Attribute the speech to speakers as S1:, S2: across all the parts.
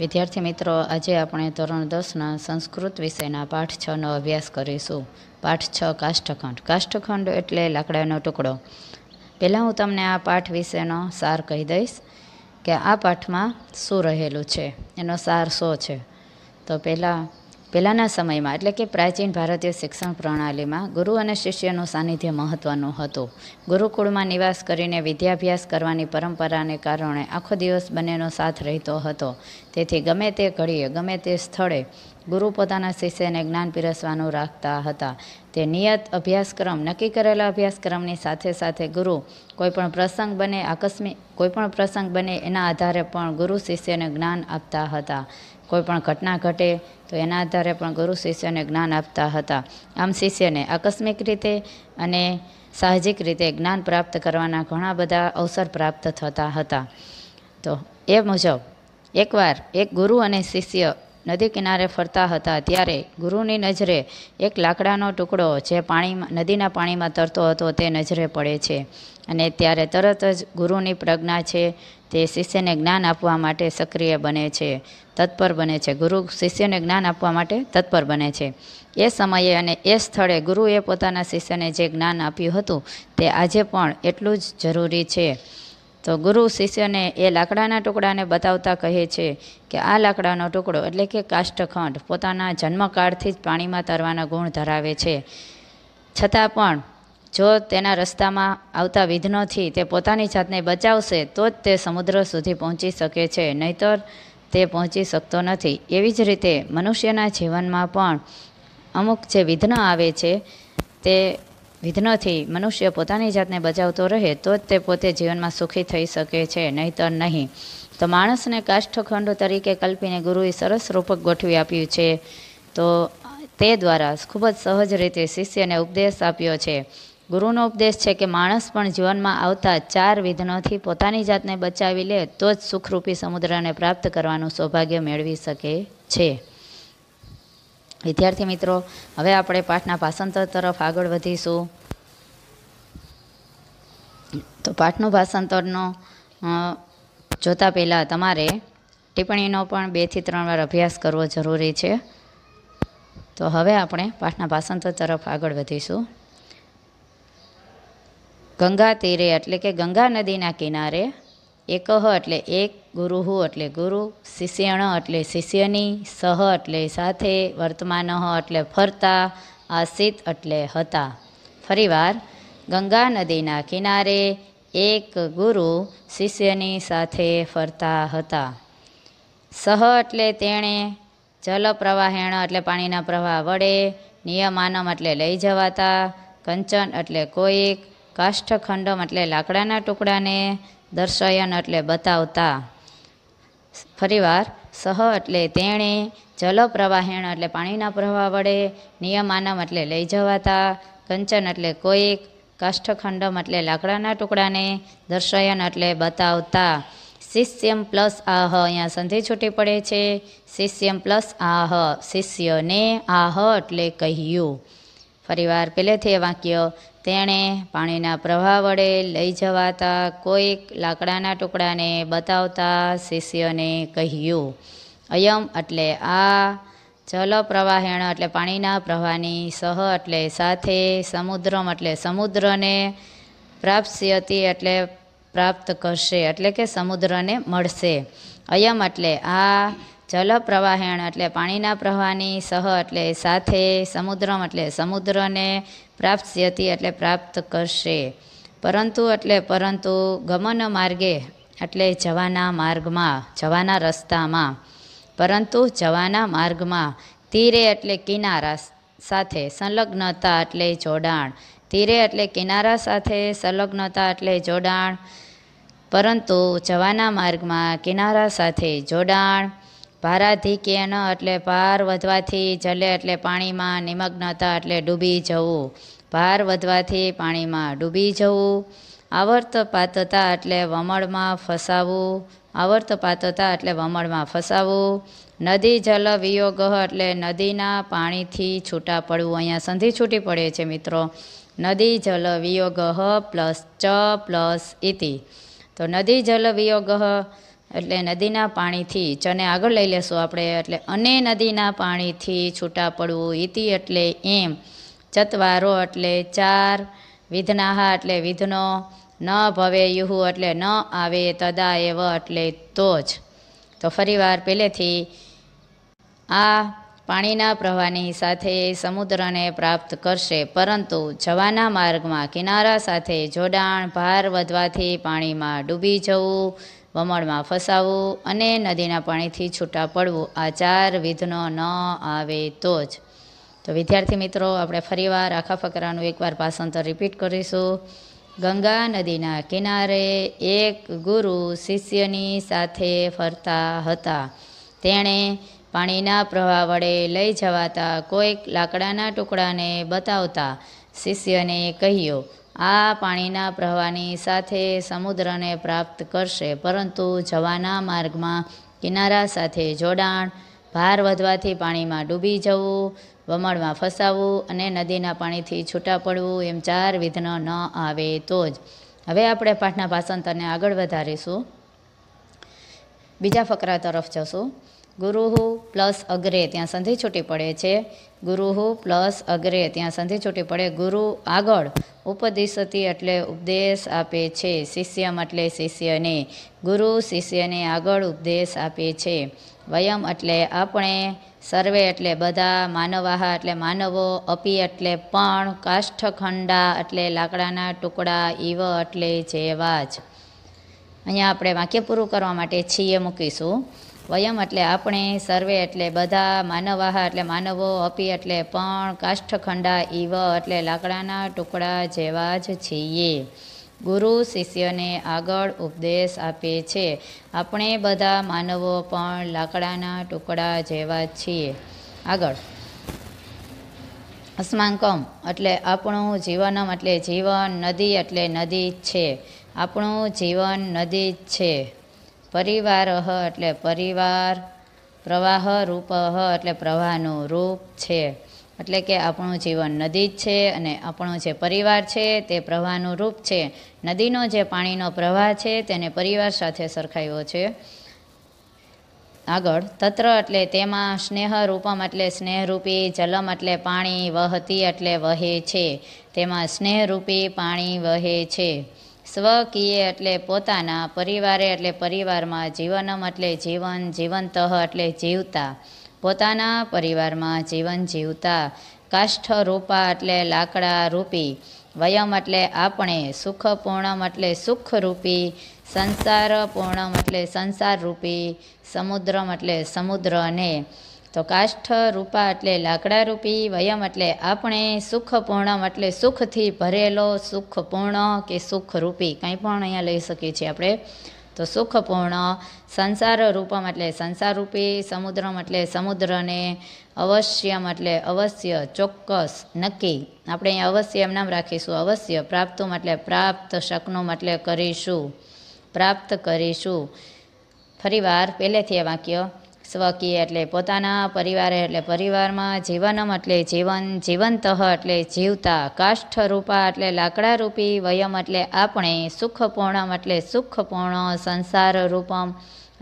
S1: વિદ્યાર્થી મિત્રો આજે આપણે ધોરણ દસના સંસ્કૃત વિષયના પાઠ છનો અભ્યાસ કરીશું પાઠ છ કાષ્ઠખંડ કાષ્ઠખંડ એટલે લાકડાનો ટુકડો પહેલાં હું તમને આ પાઠ વિશેનો સાર કહી દઈશ કે આ પાઠમાં શું રહેલું છે એનો સાર શો છે તો પહેલાં પહેલાંના સમયમાં એટલે કે પ્રાચીન ભારતીય શિક્ષણ પ્રણાલીમાં ગુરુ અને શિષ્યનું સાનિધ્ય મહત્ત્વનું હતું ગુરુકુળમાં નિવાસ કરીને વિદ્યાભ્યાસ કરવાની પરંપરાને કારણે આખો દિવસ બંનેનો સાથ રહેતો હતો તેથી ગમે તે ઘડીએ ગમે તે સ્થળે ગુરુ પોતાના શિષ્યને જ્ઞાન પીરસવાનું રાખતા હતા તે નિયત અભ્યાસક્રમ નક્કી કરેલા અભ્યાસક્રમની સાથે સાથે ગુરુ કોઈપણ પ્રસંગ બને આકસ્મિક કોઈપણ પ્રસંગ બને એના આધારે પણ ગુરુ શિષ્યને જ્ઞાન આપતા હતા કોઈપણ ઘટના ઘટે તો એના આધારે પણ ગુરુ શિષ્યને જ્ઞાન આપતા હતા આમ શિષ્યને આકસ્મિક રીતે અને સાહજિક રીતે જ્ઞાન પ્રાપ્ત કરવાના ઘણા બધા અવસર પ્રાપ્ત થતા હતા તો એ મુજબ એકવાર એક ગુરુ અને શિષ્ય નદી કિનારે ફરતા હતા ત્યારે ગુરુની નજરે એક લાકડાનો ટુકડો જે પાણીમાં નદીના પાણીમાં તરતો હતો તે નજરે પડે છે અને ત્યારે તરત જ ગુરુની પ્રજ્ઞા છે તે શિષ્યને જ્ઞાન આપવા માટે સક્રિય બને છે તત્પર બને છે ગુરુ શિષ્યને જ્ઞાન આપવા માટે તત્પર બને છે એ સમયે અને એ સ્થળે ગુરુએ પોતાના શિષ્યને જે જ્ઞાન આપ્યું હતું તે આજે પણ એટલું જ જરૂરી છે તો ગુરુ શિષ્યને એ લાકડાના ટુકડાને બતાવતા કહે છે કે આ લાકડાનો ટુકડો એટલે કે કાષ્ઠખંડ પોતાના જન્મકાળથી જ પાણીમાં તરવાના ગુણ ધરાવે છે છતાં પણ જો તેના રસ્તામાં આવતા વિઘ્નોથી તે પોતાની જાતને બચાવશે તો જ તે સમુદ્ર સુધી પહોંચી શકે છે નહીતર તે પહોંચી શકતો નથી એવી જ રીતે મનુષ્યના જીવનમાં પણ અમુક જે વિઘ્ન આવે છે તે વિઘ્નથી મનુષ્ય પોતાની જાતને બચાવતો રહે તો જ તે પોતે જીવનમાં સુખી થઈ શકે છે નહીતર નહીં તો માણસને કાષ્ઠખંડ તરીકે કલ્પીને ગુરુએ સરસ રૂપક ગોઠવી આપ્યું છે તો તે દ્વારા ખૂબ જ સહજ રીતે શિષ્યને ઉપદેશ આપ્યો છે ગુરુનો ઉપદેશ છે કે માણસ પણ જીવનમાં આવતા ચાર વિધ્નોથી પોતાની જાતને બચાવી લે તો જ સુખરૂપી સમુદ્રને પ્રાપ્ત કરવાનું સૌભાગ્ય મેળવી શકે છે વિદ્યાર્થી મિત્રો હવે આપણે પાઠના ભાષાંતર તરફ આગળ વધીશું તો પાઠનું ભાષાંતરનો જોતાં પહેલાં તમારે ટિપ્પણીનો પણ બેથી ત્રણ વાર અભ્યાસ કરવો જરૂરી છે તો હવે આપણે પાઠના ભાષાંતર તરફ આગળ વધીશું ગંગા તીરે એટલે કે ગંગા નદીના કિનારે એકહ એટલે એક ગુરુહુ એટલે ગુરુ શિષ્યણ એટલે શિષ્યની સહ એટલે સાથે વર્તમાનહ એટલે ફરતા આસિત એટલે હતા ફરીવાર ગંગા નદીના કિનારે એક ગુરુ શિષ્યની સાથે ફરતા હતા સહ એટલે તેણે જલ પ્રવાહેણ એટલે પાણીના પ્રવાહ વડે નિયમાનમ એટલે લઈ જવાતા કંચન એટલે કોઈક કાષ્ઠખંડમ એટલે લાકડાના ટુકડાને દર્શયન એટલે બતાવતા ફરીવાર સહ એટલે તેણે જલ જલપ્રવાહેણ એટલે પાણીના પ્રવાહ વડે નિયમાનમ એટલે લઈ જવાતા કંચન એટલે કોઈક કાષ્ઠખંડમ એટલે લાકડાના ટુકડાને દર્શયન એટલે બતાવતા શિષ્યમ પ્લસ આહ અહીંયા સંધિ છૂટી પડે છે શિષ્યમ પ્લસ આહ શિષ્યને આહ એટલે કહ્યું ફરીવાર પહેલેથી વાંક્યો તેણે પાણીના પ્રવાહ વડે લઈ જવાતા કોઈક લાકડાના ટુકડાને બતાવતા શિષ્યને કહ્યું અયમ એટલે આ જલ પ્રવાહેણ એટલે પાણીના પ્રવાહની સહ એટલે સાથે સમુદ્રમ એટલે સમુદ્રને પ્રાપ્સ્યતિ એટલે પ્રાપ્ત કરશે એટલે કે સમુદ્રને મળશે અયમ એટલે આ જલ પ્રવાહેણ એટલે પાણીના પ્રવાહની સહ એટલે સાથે સમુદ્રમ એટલે સમુદ્રને પ્રાપ્ત પ્રાપ્સ્યતિ એટલે પ્રાપ્ત કરશે પરંતુ એટલે પરંતુ ગમન માર્ગે એટલે જવાના માર્ગમાં જવાના રસ્તામાં પરંતુ જવાના માર્ગમાં તીરે એટલે કિનારા સાથે સંલગ્નતા એટલે જોડાણ તીરે એટલે કિનારા સાથે સંલગ્નતા એટલે જોડાણ પરંતુ જવાના માર્ગમાં કિનારા સાથે જોડાણ ભારાધિક્યન એટલે ભાર વધવાથી જલે એટલે પાણીમાં નિમગ્નતા એટલે ડૂબી જવું ભાર વધવાથી પાણીમાં ડૂબી જવું આવર્ત પાતતા એટલે વમળમાં ફસાવું આવર્ત પાતતા એટલે વમળમાં ફસાવું નદી જલ વિયોગ એટલે નદીના પાણીથી છૂટા પડવું અહીંયા સંધિ છૂટી પડે છે મિત્રો નદી જલ વિયોગ પ્લસ ચ પ્લસ ઇતિ તો નદી જલ વિયોગ એટલે નદીના પાણીથી ચને આગળ લઈ લેશું આપણે એટલે અને નદીના પાણીથી છૂટા પડવું ઈતિ એટલે એમ ચતવારો એટલે ચાર વિધનાહા એટલે વિધનો ન ભવે યુહુ એટલે ન આવે તદા એવ એટલે તો જ તો ફરીવાર પહેલેથી આ પાણીના પ્રવાહની સાથે સમુદ્રને પ્રાપ્ત કરશે પરંતુ જવાના માર્ગમાં કિનારા સાથે જોડાણ ભાર વધવાથી પાણીમાં ડૂબી જવું વમળમાં ફસાવવું અને નદીના પાણીથી છૂટા પડવું આ ચાર વિધનો ન આવે તો જ તો વિદ્યાર્થી મિત્રો આપણે ફરીવાર આખા ફકરાનું એકવાર ભાષાંતર રિપીટ કરીશું ગંગા નદીના કિનારે એક ગુરુ શિષ્યની સાથે ફરતા હતા તેણે પાણીના પ્રવાહ વડે લઈ જવાતા કોઈક લાકડાના ટુકડાને બતાવતા શિષ્યને કહ્યું આ પાણીના પ્રવાહની સાથે સમુદ્રને પ્રાપ્ત કરશે પરંતુ જવાના માર્ગમાં કિનારા સાથે જોડાણ ભાર વધવાથી પાણીમાં ડૂબી જવું વમળમાં ફસાવવું અને નદીના પાણીથી છૂટા પડવું એમ ચાર વિઘ્ન ન આવે તો જ હવે આપણે પાઠના ભાષાંતરને આગળ વધારીશું બીજા ફકરા તરફ જશું ગુરુહુ પ્લસ અગ્રે ત્યાં સંધિ છૂટી પડે છે ગુરુહુ પ્લસ અગ્રે ત્યાં સંધિ છૂટી પડે ગુરુ આગળ ઉપદેશતી એટલે ઉપદેશ આપે છે શિષ્યમ એટલે શિષ્યને ગુરુ શિષ્યને આગળ ઉપદેશ આપે છે વયમ એટલે આપણે સર્વે એટલે બધા માનવાહા એટલે માનવો અપી એટલે પણ કાષ્ઠખંડા એટલે લાકડાના ટુકડા ઈવ એટલે જેવા જ અહીંયા આપણે વાક્ય પૂરું કરવા માટે છીએ મૂકીશું વયમ એટલે આપણે સર્વે એટલે બધા માનવાહ એટલે માનવો અપી એટલે પણ કાષ્ઠખંડા ઈવ એટલે લાકડાના ટુકડા જેવા જ છીએ ગુરુ શિષ્યને આગળ ઉપદેશ આપે છે આપણે બધા માનવો પણ લાકડાના ટુકડા જેવા જ છીએ આગળ અસ્માંકમ એટલે આપણું જીવનમ એટલે જીવન નદી એટલે નદી છે આપણું જીવન નદી છે પરિવાર એટલે પરિવાર પ્રવાહ રૂપ એટલે પ્રવાહનું રૂપ છે એટલે કે આપણું જીવન નદી જ છે અને આપણો જે પરિવાર છે તે પ્રવાહનું રૂપ છે નદીનો જે પાણીનો પ્રવાહ છે તેને પરિવાર સાથે સરખાયો છે આગળ તત્ર એટલે તેમાં સ્નેહરૂપમ એટલે સ્નેહરૂપી જલમ એટલે પાણી વહતી એટલે વહે છે તેમાં સ્નેહરૂપી પાણી વહે છે સ્વકીય એટલે પોતાના પરિવારે એટલે પરિવારમાં જીવનમ એટલે જીવન જીવંતઃ એટલે જીવતા પોતાના પરિવારમાં જીવન જીવતા કાષ્ઠ રૂપા એટલે લાકડા રૂપી વયમ એટલે આપણે સુખપૂર્ણમ એટલે સુખરૂપી સંસાર પૂર્ણમ એટલે રૂપી સમુદ્રમ એટલે સમુદ્રને તો કાષ્ઠ રૂપા એટલે લાકડારૂપી વયમ એટલે આપણે સુખપૂર્ણમ એટલે સુખથી ભરેલો સુખપૂર્ણ કે સુખરૂપી કંઈ પણ અહીંયા લઈ શકીએ છીએ આપણે તો સુખપૂર્ણ સંસાર રૂપમ એટલે સંસારરૂપી સમુદ્રમ એટલે સમુદ્રને અવશ્યમ એટલે અવશ્ય ચોક્કસ નક્કી આપણે અહીંયા અવશ્ય એમ નામ રાખીશું અવશ્ય પ્રાપ્તુમ એટલે પ્રાપ્ત શકનું એટલે કરીશું પ્રાપ્ત કરીશું ફરી વાર પહેલેથી આ વાક્ય સ્વકીય એટલે પોતાના પરિવાર એટલે પરિવારમાં જીવનમ એટલે જીવન જીવંતઃ એટલે જીવતા કાષ્ઠરૂપા એટલે લાકડા રૂપી વયમ એટલે આપણે સુખપૂર્ણમ એટલે સુખપૂર્ણ સંસાર રૂપમ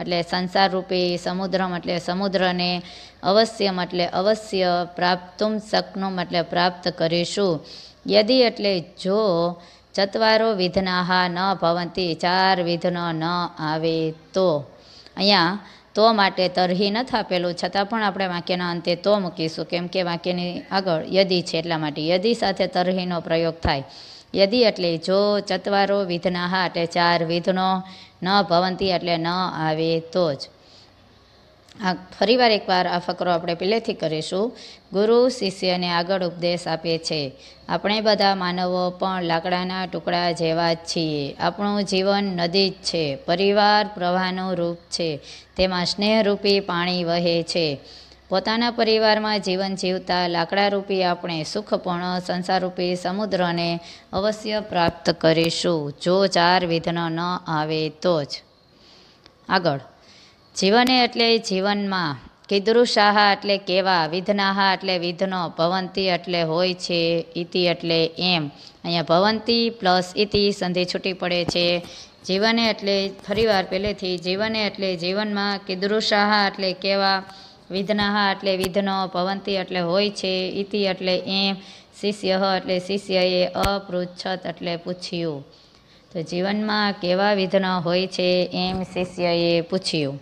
S1: એટલે સંસારરૂપી સમુદ્રમ એટલે સમુદ્રને અવશ્યમ એટલે અવશ્ય પ્રાપ્તુમ શકનું એટલે પ્રાપ્ત કરીશું યદી એટલે જો ચતવારો હા ન ભવંતી ચાર વિધનો ન આવે તો અહીંયા તો માટે તરહી નથી આપેલું છતાં પણ આપણે વાક્યના અંતે તો મૂકીશું કેમ કે વાક્યની આગળ યદી છે એટલા માટે યદી સાથે તરહીનો પ્રયોગ થાય યદી એટલે જો ચતવારો વિધના હા એટલે ચાર વિધનો ન ભવંતી એટલે ન આવે તો જ આ ફરીવાર એકવાર આ ફકરો આપણે પહેલેથી કરીશું ગુરુ શિષ્યને આગળ ઉપદેશ આપે છે આપણે બધા માનવો પણ લાકડાના ટુકડા જેવા જ છીએ આપણું જીવન નદી જ છે પરિવાર પ્રવાહનું રૂપ છે તેમાં સ્નેહરૂપી પાણી વહે છે પોતાના પરિવારમાં જીવન જીવતા લાકડારૂપી આપણે સુખ સંસારરૂપી સમુદ્રને અવશ્ય પ્રાપ્ત કરીશું જો ચાર વિધ્ન ન આવે તો જ આગળ જીવને એટલે જીવનમાં કિદૃશાહા એટલે કેવા વિધનાહા એટલે વિધનો ભવંતી એટલે હોય છે ઇતિ એટલે એમ અહીંયા ભવંતી પ્લસ ઇતિ સંધિ છૂટી પડે છે જીવને એટલે ફરીવાર પહેલેથી જીવને એટલે જીવનમાં કિદૃશાહા એટલે કેવા વિધનાહા એટલે વિધનો ભવંતી એટલે હોય છે ઇતિ એટલે એમ શિષ્ય એટલે શિષ્યએ અપૃચ્છત એટલે પૂછ્યું તો જીવનમાં કેવા વિધનો હોય છે એમ શિષ્યએ પૂછ્યું